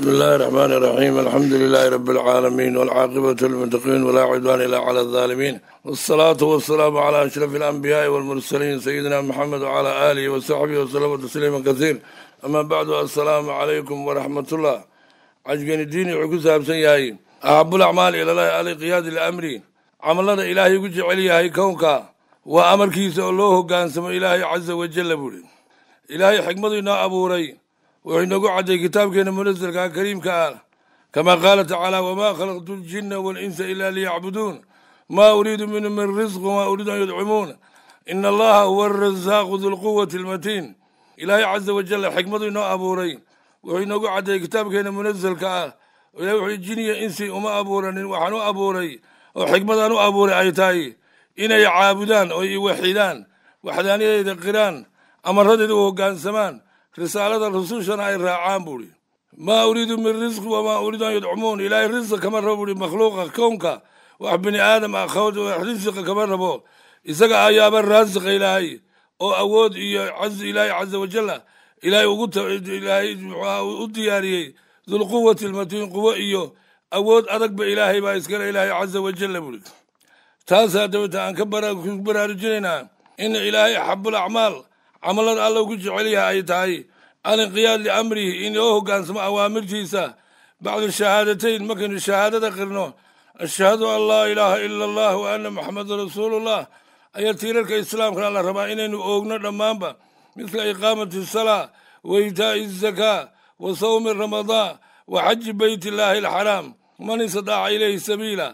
بسم الله الرحمن الرحيم الحمد لله رب العالمين والعاقبة للمتقين ولا عدوان إلا على الظالمين والصلاة والسلام على أشرف الأنبياء والمرسلين سيدنا محمد وعلى آله وصحبه وسلم تسليما كثير أما بعد السلام عليكم ورحمة الله عجبين الدين وعكوسها بسيهاي أحب الأعمال إلى الله آل قيادة الأمر عمل الله إلهي قج عليها كونك وأمر كيس الله قانسم إلهي عز وجل بولي إلهي حكمة أبو ري wuxuu inagu cadday kitaabkeena munasalka kariimka ah kama qaala tacaala wamaa khalaqtu ljina walinsa ila liyacbuduun ma uriidu minhum min risq wama uriidu an yudcimuun ina allaha huwa arasaaqu dulquwati almatiin ilaahay caza wajal xikmadu inoo abuuray wuxuu inoogu caddeeyey kitaabkeena munasalka ah ilahy wuxuu jiniya insi uma abuuranin waxaan u abuuray oo xikmadaan u abuuray ay tahay inay caabudaan oo iwaxidaan waxdaaniyadeeda qiraan amaradeeda u hogaansamaan risaalada rusushana ay raacaan buuhi maa uriidu min risqi wamaa uriidu an yudcumuun ilaahay risqi kama rabo buuhi makhluuqa kownka wax bini aadam ah risqa kama rabo isaga ayaaba raasiqa ilaahay oo awood iyo cazi ilaahay caza wajal ah ilaahay uguilaahay u diyaariyey dulquwati almatiin quwo iyo awood adagba ilaahay baa iskale ilaahay caza wajala buuhi taasaa dabata aan ka ku baraarujinaynaa in ilaahay axabulacmaal camalada alla ugu jecel yahay ay tahay alinqiyaad liamrihi in loo hogaansamo awaamirtiisa bacdu shahaadatayn markaynu shahaadada qirno ashhadu an laa ilaaha ila allah wa anna maxamedan rasuulullah ayaa tiirarka islaamkana la rabaa inaynu oogno dhammaanba midla iqaamati salaa wa itaa'i azakaa wa sawmi ramadaan wa xaji beyt illaahi alxaraam man istadaaca ilayhi sabiila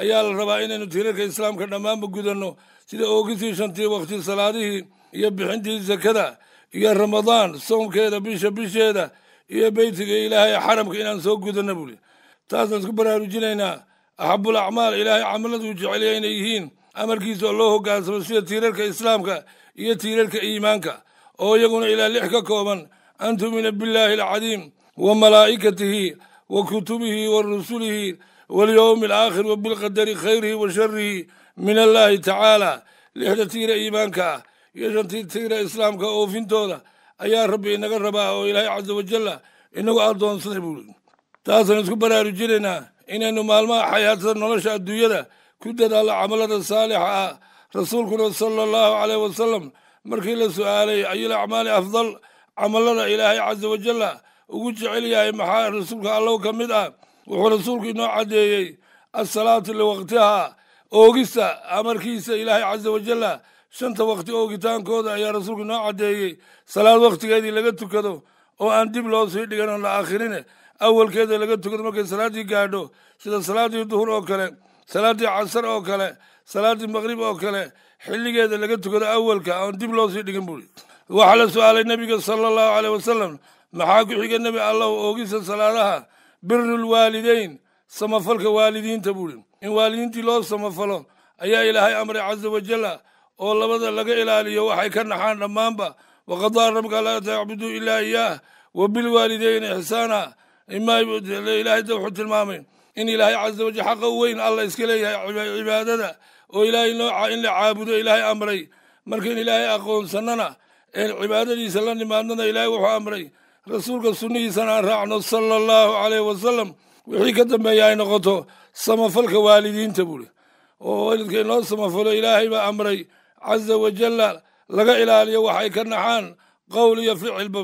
ayaa la rabaa inaynu tiirarka islaamka dhammaanba gudanno sida oogisii shantii wakhti salaadihii iyo bixintii zakada iyo ramadaan soomkeeda bisha bisheeda iyo beytiga ilaahay xaramka inaan soo gudana buli taasaan isku baraarujinaynaa axabul acmaal ilaahay camaladu jeceliya inay yihiin amarkiisa oo loo hogaansamo sida tiirarka islaamka iyo tiirarka iimaanka oo iyaguna ilaa lix ka kooban an tu'mina billaahi alcadiim wa malaa'ikatihi wa kutubihi wa rusulihi walyowmi alaakhir wa bilqadari khayrihi wa sharihi min allaahi tacaala lixda tiira iimaanka ah iyo shantii tigra islaamka oofintooda ayaa rabbi inaga rabaa oo ilaahay casa wajalla inagu addoonsaday buui taasaan isku baraarujinaynaa inaynu maalmaha xayaatada nolosha adduunyada ku dadaallo camalada saalixa ah rasuulkuna sala allahu caleyh wasalam markii la su'aalay ayul acmaali afdal camalada ilaahay casa wajalla ugu jecel yahay maxaa rasuulka allow ka mid ah wuxuu rasuulku inoo caddeeyey asalaatu liwaqtihaa oogista amarkiisa ilaahay casa wajalla shanta wakhti oogitaankooda ayaa rasuulku noo caddeeyey salaad wakhtigeedii laga tukado oo aan dib loo sii dhigan oo la akhirine awalkeeda laga tukado markay salaaddii gaadho sida salaaddii duhur oo kale salaaddii casar oo kale salaaddii maqrib oo kale xilligeeda laga tukado awalka oon dib loo sii dhigin buuri waxaa la su-aalay nebiga sala allahu caleyh wasalam maxaa ku xiga nebi allah oogisa salaadaha birulwaalideyn samafalka waalidiinta buuri in waalidiintii loo samafalo ayaa ilaahay amray casa wajalla oo labada laga ilaaliyo waxay ka naxaan dhammaanba waqadaa rabka laa tacbuduu ilaa iyah wa bilwaalidayni ixsaana imailahay wuxuu tilmaamay in ilaahay caza wajel xaqa u weyn alla iska leeyahay cibaadada oo ilaahay nooca in la caabudo ilaahay amray marka in ilaahay aqoonsannana een cibaadadiisa la nimaadnana ilaahay wuxuu amray rasuulka sunnihiisana aan raacno sala allahu caleyh wasalam wixii ka dambeeya ay noqoto samafalka waalidiinta buuri oo waalidka inoo samafalo ilaahay baa amray caza wajalla laga ilaaliyo waxay ka naxaan qowl iyo ficilba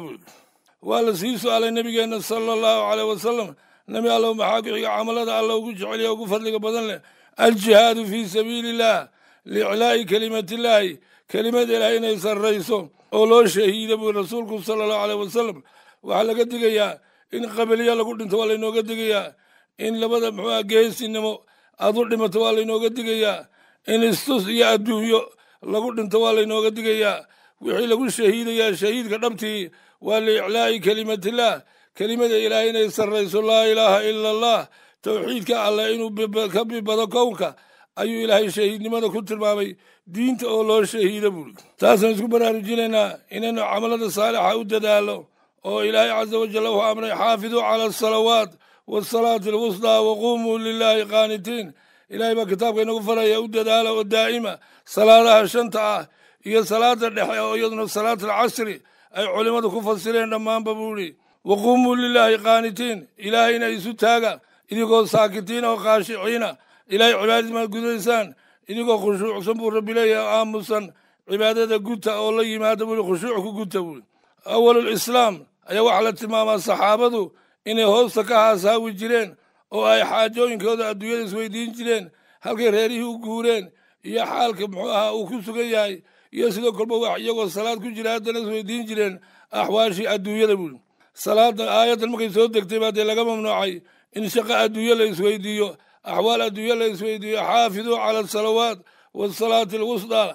waa la sii su-aalay nebigeenna sala allahu caleyh wasalam nebi allow maxaa ku camalada alla ugu jeceliya ugu fadliga badan leh aljihaadu fii sabiili illah liiclaa'i kelimatiillaahi kelimada ilahay inay sarrayso oo loo shahiida buui rasuulku sala allahu caleyh wasalam waxaa laga digayaa in qabiliyo lagu dhinto waa laynooga digayaa in labada muxuuha ah geesinimo aad u dhimato waa laynooga digayaa in istus iyo adduunyo lagu dhinto waa laynooga digayaa wixii lagu shahiidayaa shahiidka dhabtii waa liiclaa'i kelimatillaah kelimada ilaahay inay sarrayso laa ilaaha ila allah towxiidka alleh inuu ka bibado kownka ayuu ilaahay shahiidnimada ku tilmaamay diinta oo loo shahiida buuri taasaan isku baraarujinaynaa inaynu camalada saalixa u dadaalo oo ilaahay casa wajal wuxuu amray xaafiduu cala asalawaat waasalaati alwusdaa waquumuu lilaahi qaanitiin ilaahay baa kitaabka inagu faraya u dadaala oo daa'ima salaadaha shanta ah iyo salaada dhexe oo iyaduna salaata alcasri ay culimmadu ku fasireen dhammaanba buu idhi waquumuu lilaahi qaanitiin ilaahayna isu taaga idigoo saakitiina oo khaashiciina ilaahay cibaadadii maad gudaysaan idigoo khushuucsan buu rabbi leeyahay oo aamusan cibaadada guta oo la yimaada buu khushuucku guta buu awalulislaam ayaa waxaa la tilmaamaa saxaabadu inay hoosta ka haashaawi jireen oo ay xaajooyinkooda adduunyada isweydiin jireen halkay reerihii u guureen iyo xaalka muxuu ahaa uu ku sugan yahay iyo sidoo kolba wax iyagoo salaad ku jira haddana isweydiin jireen axwaashii adduunyada buuri salaadda aayaddan markay soo degtay baa dee laga mamnuucay in shaqo adduunyo la isweydiiyo axwaal adduunyo la isweydiiyo xaafiduu cala asalawaat waasalaati alwusdaa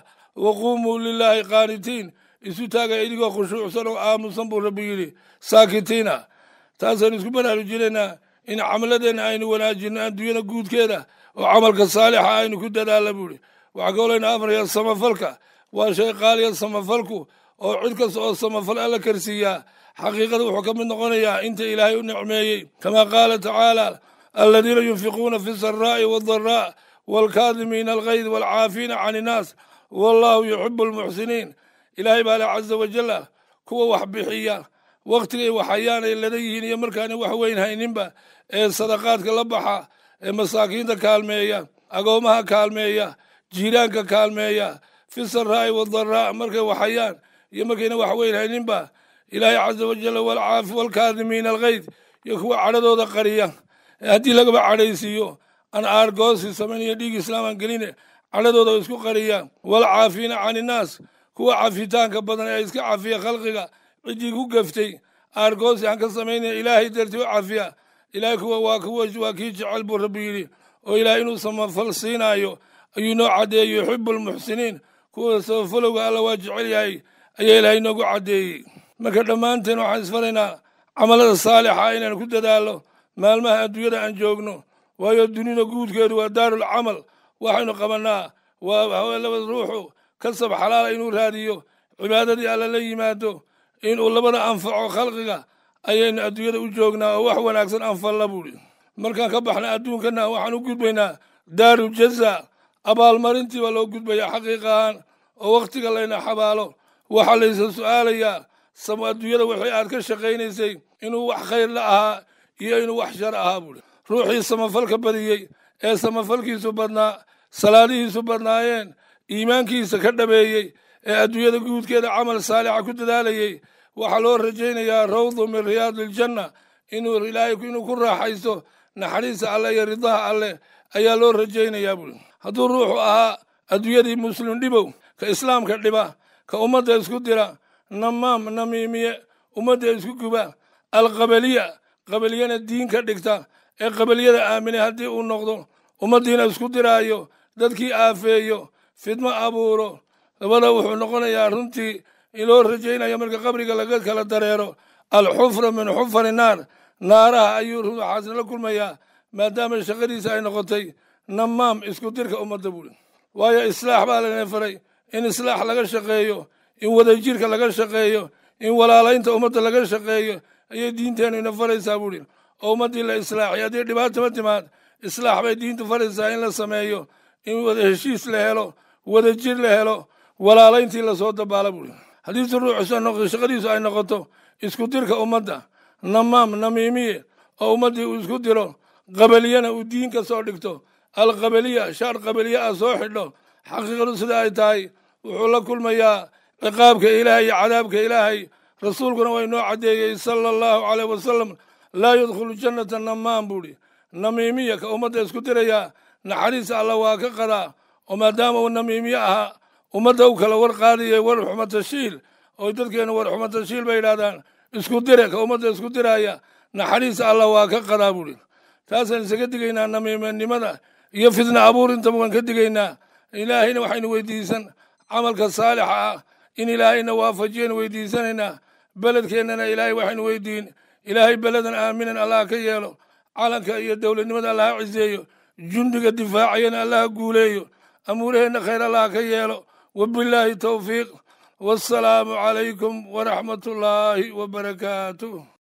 waquumuu lilaahi qaanitiin isu taaga idigoo khushuucsan oo aamusan buu rabbi yidhi saakitiina taasaynu isku baraaruujinaynaa in camaladeenna aynu wanaajinno adduunyada guudkeeda oo camalka saalixa aynu ku dadaalla buuhi waxaa koolayna amraya samafalka waa shay qaaliya samafalku oo cid kasta oo samafal alla karsiiyaa xaqiiqada wuxuu ka mid noqonayaa inta ilaahay u nicmeeyey kamaa qaala tacaala aladiina yunfiquuna fi saraa'i waaldaraa waalkaadimiina alkayd waalcaafiina can innaas wallaahu yuxibu almuxsiniin ilaahay baa leh caza wajalla kuwa wax bixiya waktigay wax ayaanay lada yihiin iyo markaana wax weyn hayninba ee sadaqaadka la baxa ee masaakiinta kaalmeeya agoomaha kaalmeeya jiiraanka kaalmeeya fi saraa'i wadaraa markay waxayaan iyo markayna wax weyn hayninba ilaahay caza wajal walcaafi walkaadimiina alkayd iyo kuwa cadhadooda qariya haddii lagaba cadhaysiiyo an aargoosi samayn iyo dhiig islaamaan geline cadhadooda isku qariya walcaafina can kuwa cafitaanka badan ee iska cafiya khalqiga ciddii ku gaftay aargoosi aan ka samaynaya ilaahay dartii u cafiya ilaahay kuwa waa waa kii jecel buu rabbi yidhi oo ilaahay inuu samafal siinaayo ayuu noo caddeeyey yuxibu kuwa samafalowga alla waa jecel yahay ayaa ilaahay noogu caddeeyey marka dhammaanteen waxaan isfaraynaa camalada saalixa inaan ku dadaallo maalmaha adduunyada aan joogno waayo dunida guudkeedu waa daarul waxaynu qabannaa waa haweenlaba ruuxu kasab xalaala inuu raadiyo cibaadadii alla la yimaado inuu labada anfaco khalqiga ayaynu adduunyada u joognaa oo wax wanaagsan anfalla buuhi markaan ka baxna adduunkana waxaan u gudbaynaa daaru jaza abaalmarintii loo gudbayaa xaqiiqahaan oo wakhtiga layna xabaalo waxaa laysa su'aalayaa samu adduunyada wixii aad ka shaqaynaysay inuu wax khayr la ahaa iyo inuu wax shar ahaa buuhi ruuxii samafalka badiyey ee samafalkiisu badnaa salaadihiisu badnaayeen iimaankiisa ka dhabeeyey ee adduunyada guudkeeda camal saalixa ku dadaalayey waxaa loo rajaynayaa rawdu min riyaadi iljanna inuu ilaahay inuu ku raaxaysto naxariista alle iyo ridaha alleh ayaa loo rajaynayaa buuri hadduu ruuxu ahaa adduunyadii muslim dhibow ka islaamka dhiba ka ummadda isku dira namaam namiimiye ummadda isku guba alqabaliya qabaliyana diin ka dhigta ee qabaliyada aamine haddii uu noqdo ummaddiina isku diraayo dadkii aafeeyo fidmo abuuro dabada wuxuu noqonayaa runtii iloo rajaynayo marka qabriga laga kala dareero alxufra min xufari naar naaraha ayuu ruuxaasna la kulmayaa maadaama shaqadiisa ay noqotay namaam isku dirka ummadda buuli waayo islaax baa laydin faray in islaax laga shaqeeyo in wadajirka laga shaqeeyo in walaalaynta ummadda laga shaqeeyo ayay diinteenu ina faraysaa buuhi oo ummaddii la islaaxay haddii dhibaata ma timaad islaax bay diintu faraysaa in la sameeyo in wada heshiis la helo wadajir la helo walaalayntii lasoo dabaala buuri haddii suruucu shaqadiisu ay noqoto isku dirka ummadda namaam namiimiye oo ummaddii uu isku diro qabaliyana uu diin ka soo dhigto alqabeliya shaar qabaliya ah soo xidho xaqiiqadu sida ay tahay wuxuu la kulmayaa ciqaabka ilaahay iyo cadaabka ilaahay rasuulkuna waa inoo caddeeyey sala allahu caleyh wasalam laa yadkhulu jannata namaan buuhi namiimiya ka ummadda isku dirayaa naxariis alla waa ka qadaa oo maadaama uu namiimiye ahaa ummadda u kala warqaadiyey warxuma tashiil oy dadkeena warxuma tashiil bay yidhahdaan isku dire ka ummadda isku diraya naxariis alla waa ka qadaa buuhi taasaan isaga digaynaa namiimenimada iyo fidna abuurintabu waan ka digaynaa ilaahayna waxaynu weydiisan camalka saalixa ah in ilaahayna waafajiyaynu weydiisanaynaa beledkeennana ilaahay waxaynu weydiin ilaahay beledan aaminan allaha ka yeelo calanka iyo dowladnimada allaha ciseeyo jundiga difaacayana allaha guuleeyo amuuraheenna khayr allaha ka yeelo وبالله توفيق والسلام عليكم ورحمة الله وبركاته